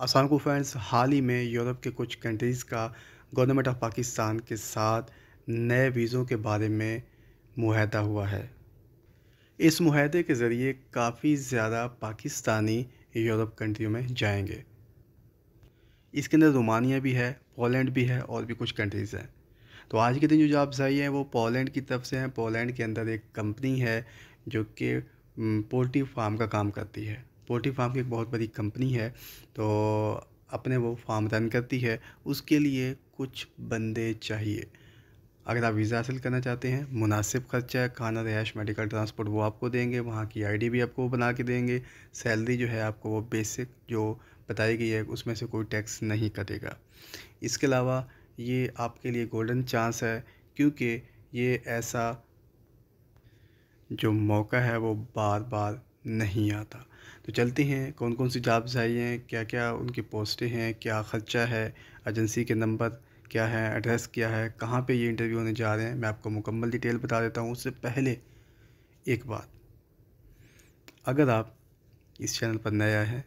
असल फ्रेंड्स हाल ही में यूरोप के कुछ कंट्रीज़ का गवर्नमेंट ऑफ पाकिस्तान के साथ नए वीज़ों के बारे में माहा हुआ है इस माहे के ज़रिए काफ़ी ज़्यादा पाकिस्तानी यूरोप कंट्रियों में जाएंगे इसके अंदर रोमानिया भी है पोलैंड भी है और भी कुछ कंट्रीज़ हैं तो आज के दिन जो जॉब्स आई हैं वो पोलैंड की तरफ से हैं पोलैंड के अंदर एक कंपनी है जो कि पोल्ट्री फार्म का काम करती है पोल्ट्री फार्म की एक बहुत बड़ी कंपनी है तो अपने वो फार्म रन करती है उसके लिए कुछ बंदे चाहिए अगर आप वीज़ा हासिल करना चाहते हैं मुनासिब खर्चा खाना रहायश मेडिकल ट्रांसपोर्ट वो आपको देंगे वहाँ की आईडी भी आपको बना के देंगे सैलरी जो है आपको वो बेसिक जो बताई गई है उसमें से कोई टैक्स नहीं कटेगा इसके अलावा ये आपके लिए गोल्डन चांस है क्योंकि ये ऐसा जो मौका है वो बार बार नहीं आता तो चलते हैं कौन कौन सी जॉब्स आई हैं क्या क्या उनकी पोस्टें हैं क्या ख़र्चा है एजेंसी के नंबर क्या है एड्रेस क्या है कहाँ पे ये इंटरव्यू होने जा रहे हैं मैं आपको मुकम्मल डिटेल बता देता हूँ उससे पहले एक बात अगर आप इस चैनल पर नया है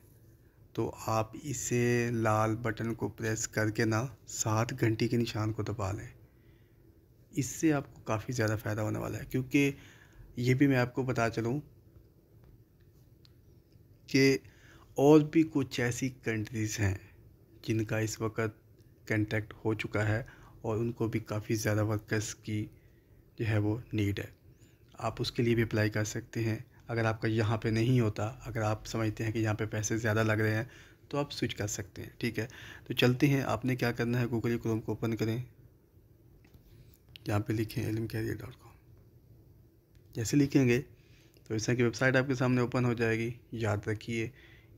तो आप इसे लाल बटन को प्रेस करके ना सात घंटी के निशान को दबा लें इससे आपको काफ़ी ज़्यादा फ़ायदा होने वाला है क्योंकि ये भी मैं आपको बता चलूँ कि और भी कुछ ऐसी कंट्रीज़ हैं जिनका इस वक्त कंटेक्ट हो चुका है और उनको भी काफ़ी ज़्यादा वर्कर्स की जो है वो नीड है आप उसके लिए भी अप्लाई कर सकते हैं अगर आपका यहाँ पे नहीं होता अगर आप समझते हैं कि यहाँ पे पैसे ज़्यादा लग रहे हैं तो आप स्विच कर सकते हैं ठीक है तो चलते हैं आपने क्या करना है गूगल क्रोम को ओपन करें यहाँ पे लिखें एलम कैरियर डॉट कॉम जैसे लिखेंगे तो तरह की वेबसाइट आपके सामने ओपन हो जाएगी याद रखिए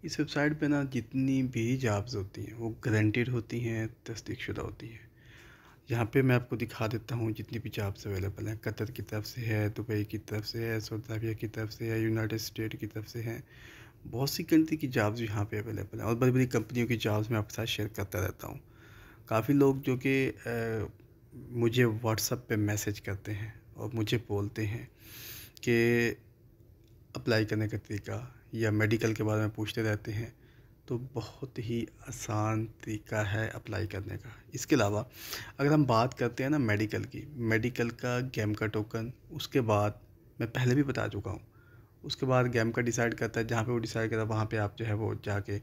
इस वेबसाइट पे ना जितनी भी जॉब्स होती हैं वो गारंटेड होती हैं तस्दीकशुदा होती हैं यहाँ पे मैं आपको दिखा देता हूँ जितनी भी जॉब्स अवेलेबल हैं कतर की तरफ से है दुबई की तरफ से है सऊदी अरबिया की तरफ से है यूनाइटेड स्टेट की तरफ से है बहुत सी कंट्री की जॉब्स यहाँ पे अवेलेबल हैं और बड़ी बड़ी कंपनियों की जॉब्स मैं आपके साथ शेयर करता रहता हूँ काफ़ी लोग जो कि मुझे व्हाट्सअप पे मैसेज करते हैं और मुझे बोलते हैं कि अप्लाई करने का तरीका या मेडिकल के बारे में पूछते रहते हैं तो बहुत ही आसान तरीका है अप्लाई करने का इसके अलावा अगर हम बात करते हैं ना मेडिकल की मेडिकल का गेम का टोकन उसके बाद मैं पहले भी बता चुका हूँ उसके बाद गेम का डिसाइड करता है जहाँ पे वो डिसाइड करता है वहाँ पे आप जो है वो जाके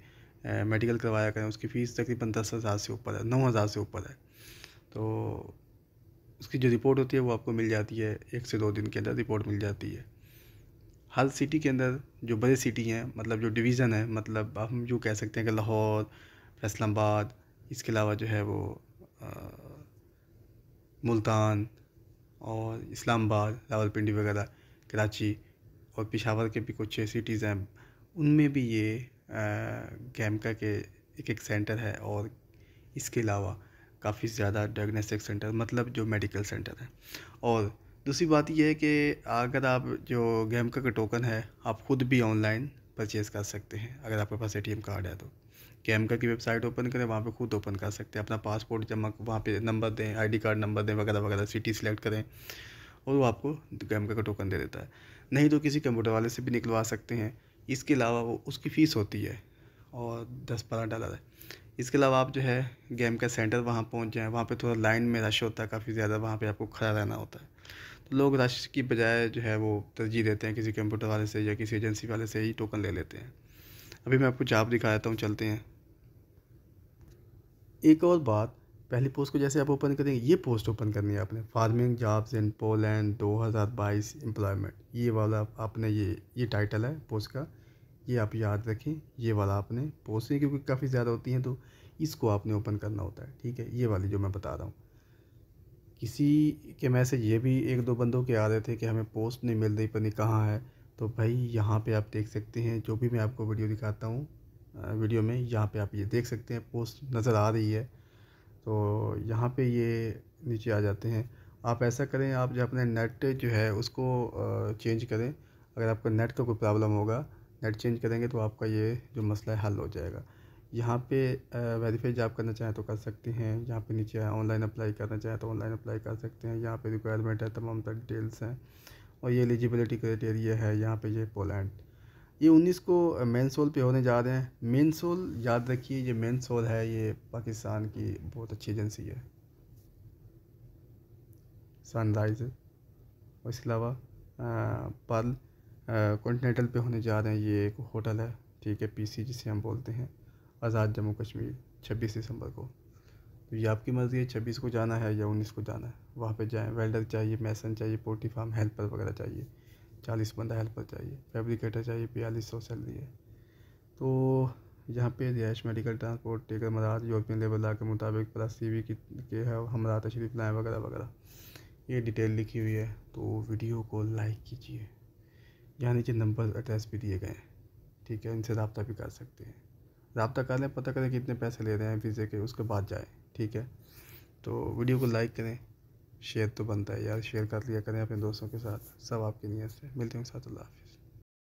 मेडिकल करवाया करें उसकी फ़ीस तकरीबन दस हज़ार से ऊपर है नौ हज़ार से ऊपर है तो उसकी जो रिपोर्ट होती है वो आपको मिल जाती है एक से दो दिन के अंदर रिपोर्ट मिल जाती है हर सिटी के अंदर जो बड़े सिटी हैं मतलब जो डिवीज़न है मतलब हम जो कह सकते हैं कि लाहौर फैसलाबाद इसके अलावा जो है वो आ, मुल्तान और इस्लामाबाद रावलपिंडी वगैरह कराची और पिशावर के भी कुछ सिटीज़ हैं उनमें भी ये गैमका के एक एक सेंटर है और इसके अलावा काफ़ी ज़्यादा डायग्नोस्टिक सेंटर मतलब जो मेडिकल सेंटर है और दूसरी बात यह है कि अगर आप जो गेम का टोकन है आप ख़ुद भी ऑनलाइन परचेज़ कर सकते हैं अगर आपके पास ए कार्ड है तो कैमका की वेबसाइट ओपन करें वहाँ पे खुद ओपन कर सकते हैं अपना पासपोर्ट जमा वहाँ पे नंबर दें आईडी कार्ड नंबर दें वगैरह वगैरह सिटी सिलेक्ट करें और वो आपको गेमका का टोकन दे देता है नहीं तो किसी कंप्यूटर वाले से भी निकलवा सकते हैं इसके अलावा वो उसकी फ़ीस होती है और दस बारह डॉलर है इसके अलावा आप जो है गेम का सेंटर वहाँ पहुँच जाएँ वहाँ पर थोड़ा लाइन में रश होता है काफ़ी ज़्यादा वहाँ पर आपको खड़ा रहना होता है लोग रश की बजाय जो है वो तरजीह देते हैं किसी कंप्यूटर वाले से या किसी एजेंसी वाले से ही टोकन ले लेते हैं अभी मैं आपको जाप दिखा देता हूँ चलते हैं एक और बात पहली पोस्ट को जैसे आप ओपन करेंगे ये पोस्ट ओपन करनी है आपने farming jobs in Poland 2022 employment ये वाला आपने ये ये टाइटल है पोस्ट का ये आप याद रखें ये वाला आपने पोस्ट क्योंकि काफ़ी ज़्यादा होती हैं तो इसको आपने ओपन करना होता है ठीक है ये वाली जो मैं बता रहा हूँ इसी के मैसेज ये भी एक दो बंदों के आ रहे थे कि हमें पोस्ट नहीं मिल रही पता नहीं कहाँ है तो भाई यहाँ पे आप देख सकते हैं जो भी मैं आपको वीडियो दिखाता हूँ वीडियो में यहाँ पे आप ये देख सकते हैं पोस्ट नज़र आ रही है तो यहाँ पे ये नीचे आ जाते हैं आप ऐसा करें आप जो अपने नेट जो है उसको चेंज करें अगर आपका नेट का कोई प्रॉब्लम होगा नेट चेंज करेंगे तो आपका ये जो मसला है हल हो जाएगा यहाँ पे वेरीफाई जॉब करना चाहें तो कर सकते हैं यहाँ पे नीचे ऑनलाइन अप्लाई करना चाहें तो ऑनलाइन अप्लाई कर सकते हैं यहाँ पे रिक्वायरमेंट है तमाम तक डिटेल्स हैं और ये एलिजिबिलिटी क्राइटेरिया है यहाँ पे ये पोलैंड ये उन्नीस को मेन सोल पे होने जा रहे हैं मेन सोल याद रखिए ये मेन सोल है ये पाकिस्तान की बहुत अच्छी एजेंसी है सनराइज और इसके अलावा पर्ल कॉन्टीनेंटल पे होने जा रहे हैं ये एक होटल है ठीक है पीसी जिसे हम बोलते हैं आज़ाद जम्मू कश्मीर छब्बीस दिसंबर को तो ये आपकी मर्ज़ी है छब्बीस को जाना है या उन्नीस को जाना है वहाँ पे जाएं वेल्डर चाहिए मैसन चाहिए पोल्ट्री फार्म हेल्पर वगैरह चाहिए चालीस बंदा हेल्पर चाहिए फैब्रिकेटर चाहिए बयालीस सौ सैलरी है तो यहाँ पे रिहाइश मेडिकल ट्रांसपोर्ट टेकर मदार यूरोपियन लेबर ला के मुताबिक प्लस सी वी के है हमारा तशरीफ लाएँ वगैरह वगैरह ये डिटेल लिखी हुई है तो वीडियो को लाइक कीजिए यहाँ नीचे नंबर एड्रेस भी दिए गए हैं ठीक है इनसे रबता भी कर सकते हैं रबता कर लें पता करें कितने पैसे ले रहे हैं वीज़े के उसके बाद जाए ठीक है तो वीडियो को लाइक करें शेयर तो बनता है यार शेयर कर लिया करें अपने दोस्तों के साथ सब आपकी नीयत से मिलते हैं साथ अल्लाह हाफि